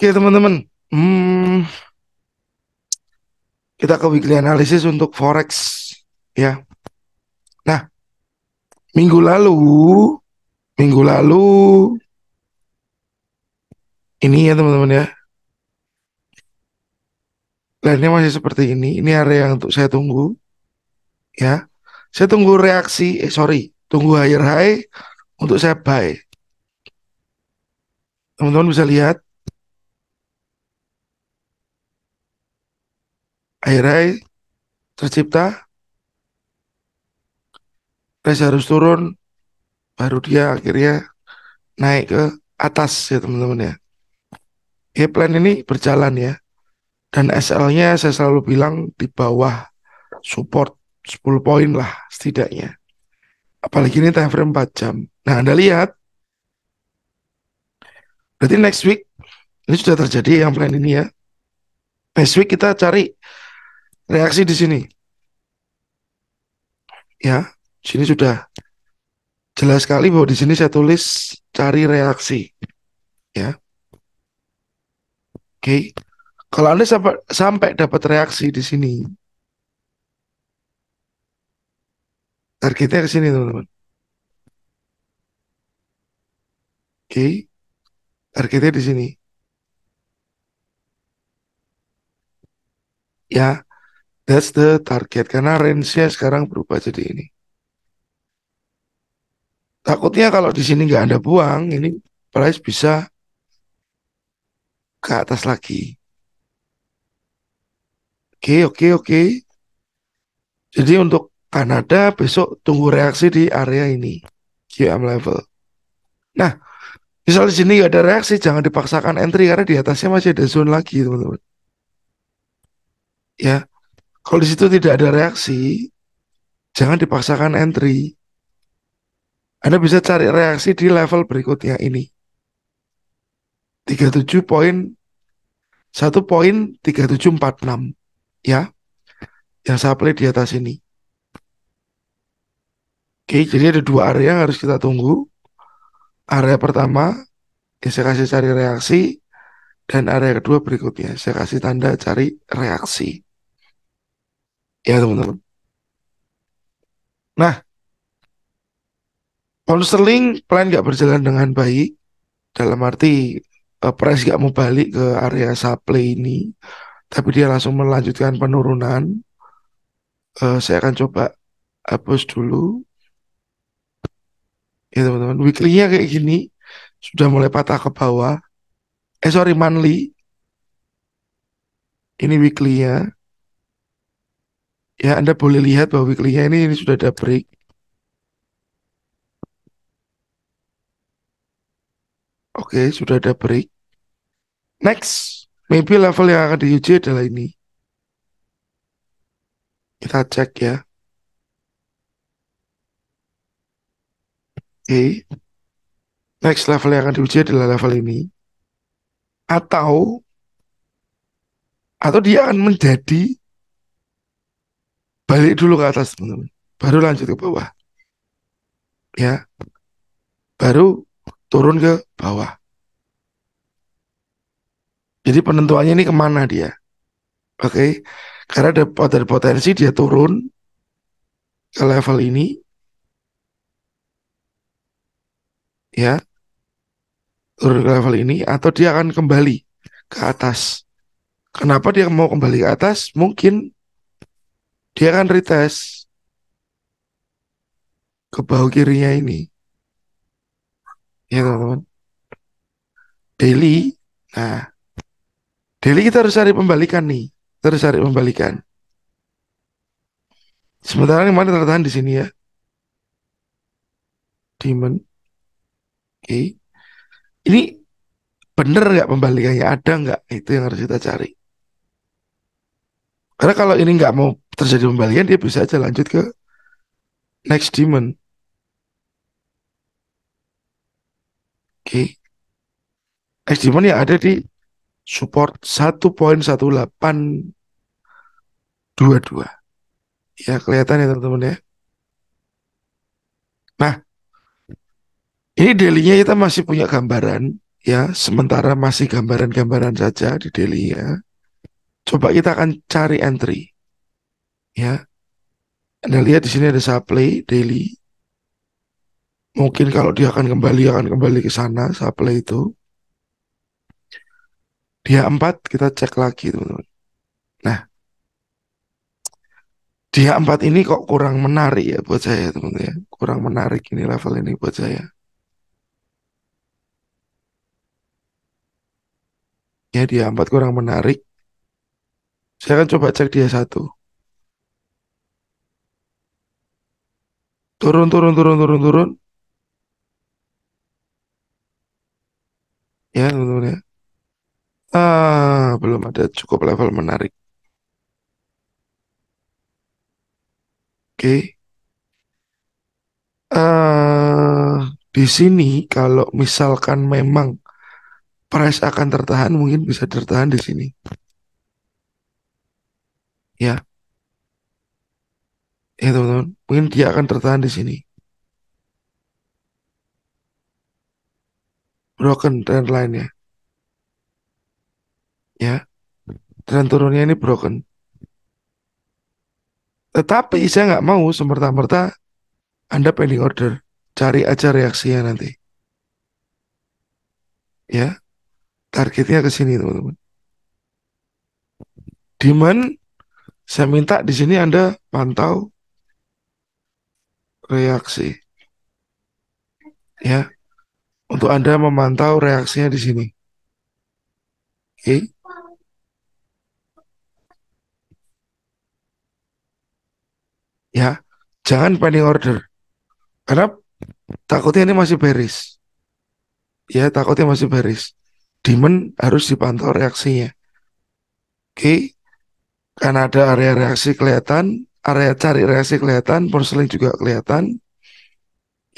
Oke teman-teman, hmm, kita ke weekly analisis untuk forex ya. Nah, minggu lalu, minggu lalu ini ya teman-teman ya. Lainnya masih seperti ini. Ini area yang untuk saya tunggu. Ya. Saya tunggu reaksi, eh sorry, tunggu higher high untuk saya buy. Teman-teman bisa lihat akhirnya tercipta, Reza harus turun, baru dia akhirnya naik ke atas ya teman-teman ya. Ya plan ini berjalan ya. Dan SL-nya saya selalu bilang di bawah support 10 poin lah setidaknya. Apalagi ini time frame 4 jam. Nah, Anda lihat. Berarti next week, ini sudah terjadi yang plan ini ya. Next week kita cari reaksi di sini. Ya, di sini sudah jelas sekali bahwa di sini saya tulis cari reaksi. Ya. Oke. Kalau Anda sampai, sampai dapat reaksi di sini, targetnya ke sini, teman-teman. Oke. Targetnya di sini. Ya. That's the target karena range-nya sekarang berubah jadi ini. Takutnya kalau di sini nggak ada buang, ini price bisa ke atas lagi. Oke, oke, oke. Jadi untuk Kanada besok tunggu reaksi di area ini QM level. Nah, misal di sini nggak ada reaksi, jangan dipaksakan entry karena di atasnya masih ada zone lagi, teman-teman. Ya, kalau di situ tidak ada reaksi, jangan dipaksakan entry. Anda bisa cari reaksi di level berikutnya ini. 37 poin 1 poin 3746 ya. Yang saya play di atas ini. Oke, jadi ada dua area yang harus kita tunggu. Area pertama ya saya kasih cari reaksi dan area kedua berikutnya saya kasih tanda cari reaksi ya teman-teman. Nah, Paul Sterling plan nggak berjalan dengan baik dalam arti uh, eh, Pres nggak mau balik ke area supply ini, tapi dia langsung melanjutkan penurunan. Uh, saya akan coba hapus dulu. Ya teman-teman, weekly-nya kayak gini sudah mulai patah ke bawah. Eh sorry, monthly. Ini weekly-nya. Ya, Anda boleh lihat bahwa weekly-nya ini, ini sudah ada break. Oke, okay, sudah ada break. Next, maybe level yang akan diuji adalah ini. Kita cek ya. Oke. Okay. Next level yang akan diuji adalah level ini. Atau atau dia akan menjadi balik dulu ke atas teman-teman baru lanjut ke bawah ya baru turun ke bawah jadi penentuannya ini kemana dia oke okay? karena ada, ada potensi dia turun ke level ini ya turun ke level ini atau dia akan kembali ke atas kenapa dia mau kembali ke atas mungkin dia akan retest ke bahu kirinya ini. Ya teman-teman. Daily. Nah, daily kita harus cari pembalikan nih. Kita harus cari pembalikan. Sementara yang mana tertahan di sini ya. Demon. Oke. Okay. Ini bener nggak pembalikannya? Ada nggak? Itu yang harus kita cari. Karena kalau ini nggak mau terjadi pembalikan, dia bisa aja lanjut ke next demon. Oke. Okay. Next demon yang ada di support 1.1822. Ya, kelihatan ya teman-teman ya. Nah, ini delinya kita masih punya gambaran ya, sementara masih gambaran-gambaran saja di ya. Coba kita akan cari entry. Ya. Anda lihat di sini ada supply daily. Mungkin kalau dia akan kembali akan kembali ke sana supply itu. Dia empat kita cek lagi, teman-teman. Nah, dia empat ini kok kurang menarik ya buat saya teman teman ya kurang menarik ini level ini buat saya ya dia empat kurang menarik saya akan coba cek dia satu. Turun, turun, turun, turun, turun. Ya, teman-teman ya. Ah, belum ada cukup level menarik. Oke. Okay. Uh, di sini kalau misalkan memang price akan tertahan mungkin bisa tertahan di sini ya ya teman-teman mungkin dia akan tertahan di sini broken trend line ya ya trend turunnya ini broken tetapi saya nggak mau semerta-merta anda pending order cari aja reaksinya nanti ya targetnya ke sini teman-teman demand saya minta di sini Anda pantau reaksi. Ya. Untuk Anda memantau reaksinya di sini. Oke. Okay. Ya, jangan pending order. Karena takutnya ini masih beris. Ya, takutnya masih beris. Demon harus dipantau reaksinya. Oke. Okay. Karena ada area reaksi kelihatan, area cari reaksi kelihatan, porseling juga kelihatan.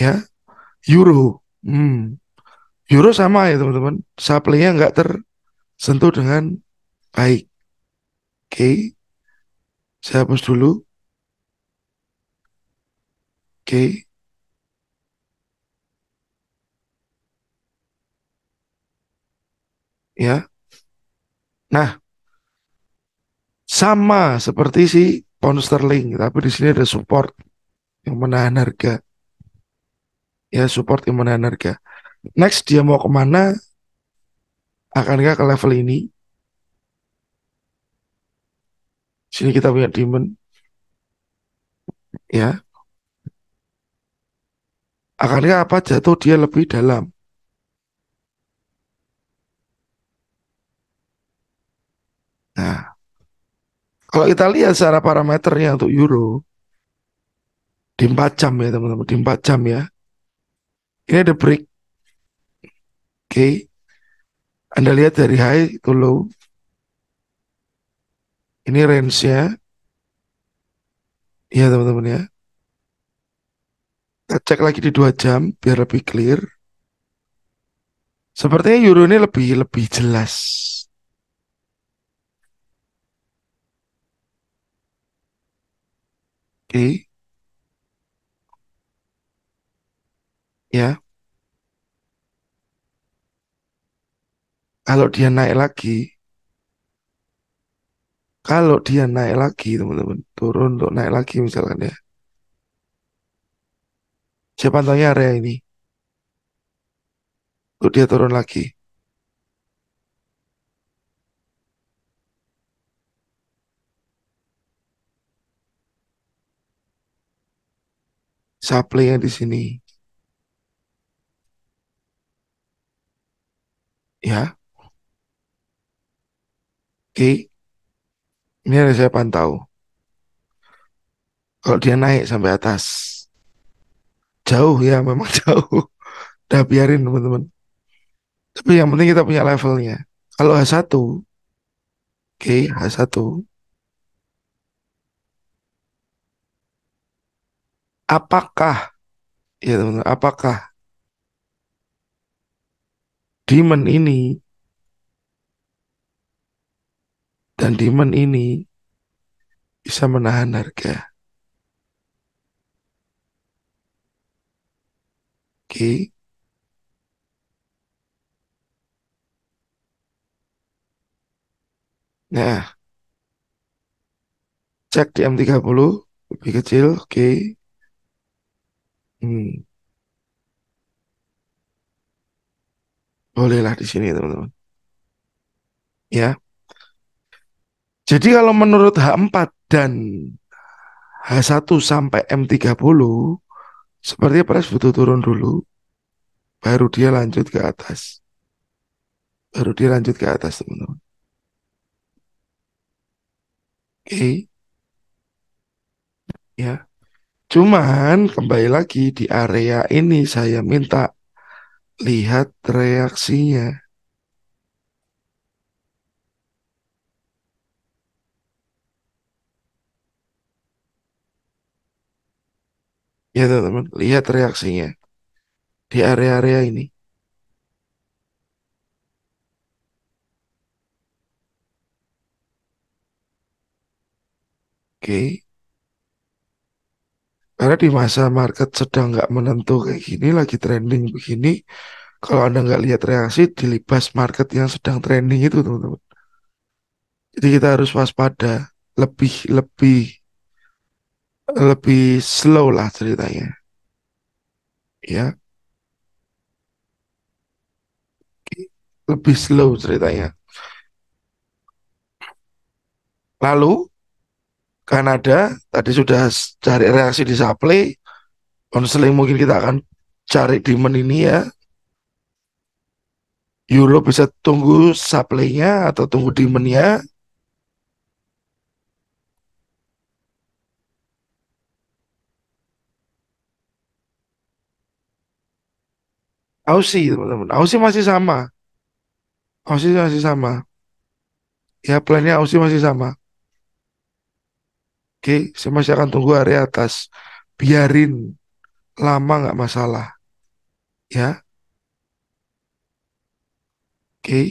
Ya, euro. Hmm. Euro sama ya teman-teman. Supply-nya nggak tersentuh dengan baik. Oke. Okay. Saya hapus dulu. Oke. Okay. Ya. Nah, sama seperti si pound sterling, tapi di sini ada support yang menahan harga. Ya, support yang menahan harga. Next dia mau kemana? Akankah ke level ini? Sini kita punya demon. Ya. Akankah apa jatuh dia lebih dalam? Kalau kita lihat secara parameternya untuk euro di 4 jam ya teman-teman, di 4 jam ya. Ini ada break. Oke. Okay. Anda lihat dari high to low. Ini range ya, Iya teman-teman ya. Kita cek lagi di 2 jam biar lebih clear. Sepertinya euro ini lebih lebih jelas Oke, ya. Kalau dia naik lagi, kalau dia naik lagi, teman-teman, turun untuk naik lagi misalkan ya. Siapa tahu area ya, ini. Untuk dia turun lagi. supply-nya di sini. Ya. Oke. Ini ada saya pantau. Kalau dia naik sampai atas. Jauh ya, memang jauh. Udah biarin teman-teman. Tapi yang penting kita punya levelnya. Kalau H1, oke, okay, H1 apakah ya teman, -teman apakah demon ini dan demon ini bisa menahan harga. Oke. Okay. Nah, cek di M30 lebih kecil, oke. Okay. Hmm. Bolehlah di sini, teman-teman. Ya. Jadi kalau menurut H4 dan H1 sampai M30 sepertinya Pres butuh turun dulu baru dia lanjut ke atas. Baru dia lanjut ke atas, teman-teman. Oke. Okay. Ya. Cuman kembali lagi di area ini saya minta lihat reaksinya. Ya teman-teman, lihat reaksinya di area-area ini. Oke. Okay. Karena di masa market sedang nggak menentu kayak gini, lagi trending begini, kalau Anda nggak lihat reaksi, dilibas market yang sedang trending itu, teman-teman. Jadi kita harus waspada, lebih, lebih, lebih slow lah ceritanya. Ya. Lebih slow ceritanya. Lalu, Kanada tadi sudah cari reaksi di supply konseling mungkin kita akan cari demand ini ya Euro bisa tunggu supply-nya atau tunggu demand-nya Aussie teman-teman Aussie masih sama Aussie masih sama ya plannya Aussie masih sama Oke, okay, saya masih akan tunggu area atas. Biarin lama nggak masalah. Ya. Oke. Okay.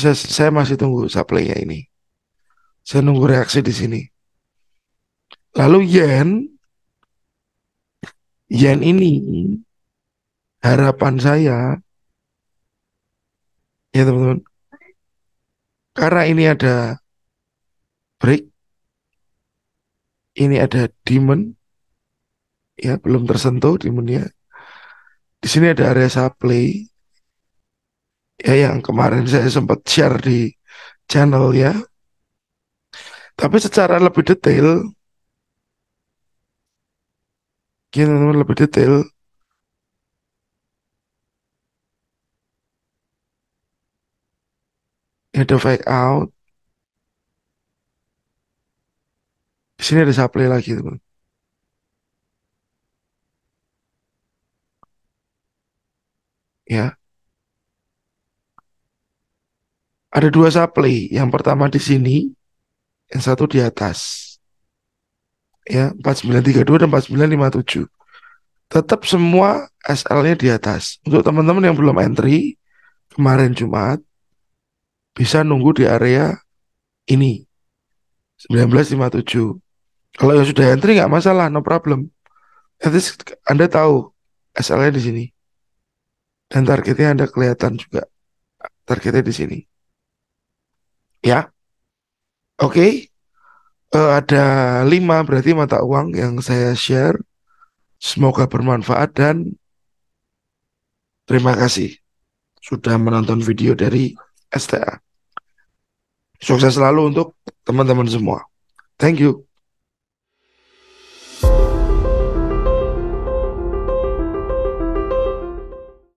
Saya, saya masih tunggu supply-nya ini. Saya nunggu reaksi di sini. Lalu yen yen ini harapan saya ya teman-teman karena ini ada break ini ada demon ya belum tersentuh demonnya di sini ada area supply ya yang kemarin saya sempat share di channel ya tapi secara lebih detail kita teman lebih detail ada fake out Di sini ada supply lagi, teman. Ya. Ada dua supply. Yang pertama di sini, yang satu di atas. Ya, 4932 dan 4957. Tetap semua SL-nya di atas. Untuk teman-teman yang belum entry, kemarin Jumat, bisa nunggu di area ini. 1957 kalau yang sudah entry nggak masalah, no problem. At least Anda tahu SL-nya e di sini. Dan targetnya Anda kelihatan juga. Targetnya di sini. Ya. Oke. Okay. Uh, eh, ada lima berarti mata uang yang saya share. Semoga bermanfaat dan terima kasih sudah menonton video dari STA. Sukses selalu untuk teman-teman semua. Thank you.